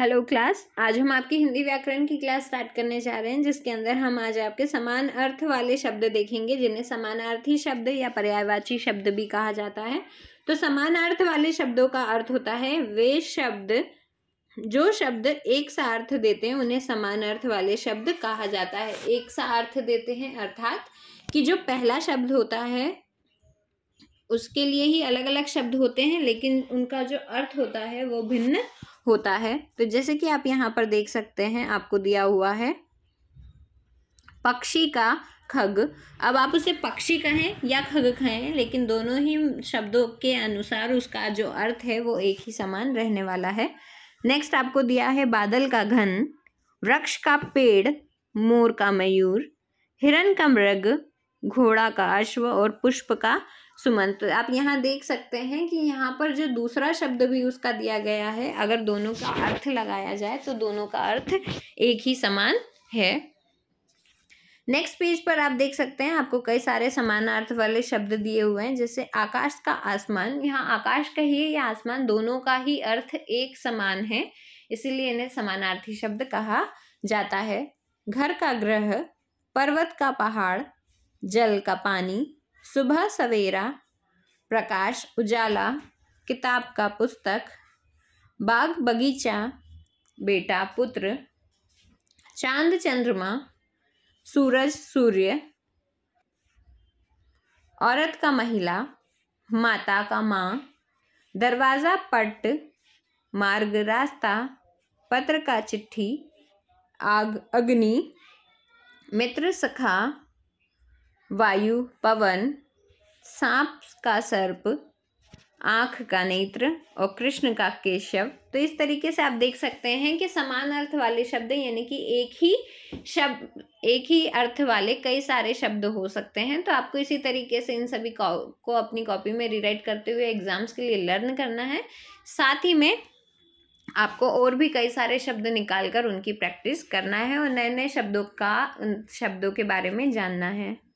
hello class आज हम आपकी हिंदी व्याकरण की क्लास स्टार्ट करने जा रहे हैं जिसके अंदर हम आज आपके समान अर्थ वाले शब्द देखेंगे जिन्हें समानार्थी शब्द या पर्यायवाची शब्द भी कहा जाता है तो समान अर्थ वाले शब्दों का अर्थ होता है वे शब्द जो शब्द एक सा अर्थ देते हैं उन्हें समान अर्थ वाले शब्द कहा जाता है एक सा अर्थ देते हैं अर्थात कि जो पहला शब्द होता है उसके लिए ही अलग अलग शब्द होते हैं लेकिन उनका जो अर्थ होता है वो भिन्न होता है तो जैसे कि आप यहाँ पर देख सकते हैं आपको दिया हुआ है पक्षी का खग अब आप उसे पक्षी कहें या खग कहें लेकिन दोनों ही शब्दों के अनुसार उसका जो अर्थ है वो एक ही समान रहने वाला है नेक्स्ट आपको दिया है बादल का घन वृक्ष का पेड़ मोर का मयूर हिरण का मृग घोड़ा का अश्व और पुष्प का सुमंत तो आप यहाँ देख सकते हैं कि यहाँ पर जो दूसरा शब्द भी उसका दिया गया है अगर दोनों का अर्थ लगाया जाए तो दोनों का अर्थ एक ही समान है नेक्स्ट पेज पर आप देख सकते हैं आपको कई सारे समानार्थ वाले शब्द दिए हुए हैं जैसे आकाश का आसमान यहाँ आकाश कहिए या आसमान दोनों का ही अर्थ एक समान है इसीलिए इन्हें समानार्थी शब्द कहा जाता है घर का ग्रह पर्वत का पहाड़ जल का पानी सुबह सवेरा प्रकाश उजाला किताब का पुस्तक बाग बगीचा बेटा पुत्र चांद चंद्रमा सूरज सूर्य औरत का महिला माता का माँ दरवाज़ा पट मार्ग रास्ता पत्र का चिट्ठी आग अग्नि मित्र सखा वायु पवन सांप का सर्प आँख का नेत्र और कृष्ण का केशव तो इस तरीके से आप देख सकते हैं कि समान अर्थ वाले शब्द यानी कि एक ही शब्द एक ही अर्थ वाले कई सारे शब्द हो सकते हैं तो आपको इसी तरीके से इन सभी को अपनी कॉपी में रिराइट करते हुए एग्जाम्स के लिए लर्न करना है साथ ही में आपको और भी कई सारे शब्द निकाल कर उनकी प्रैक्टिस करना है और नए नए शब्दों का शब्दों के बारे में जानना है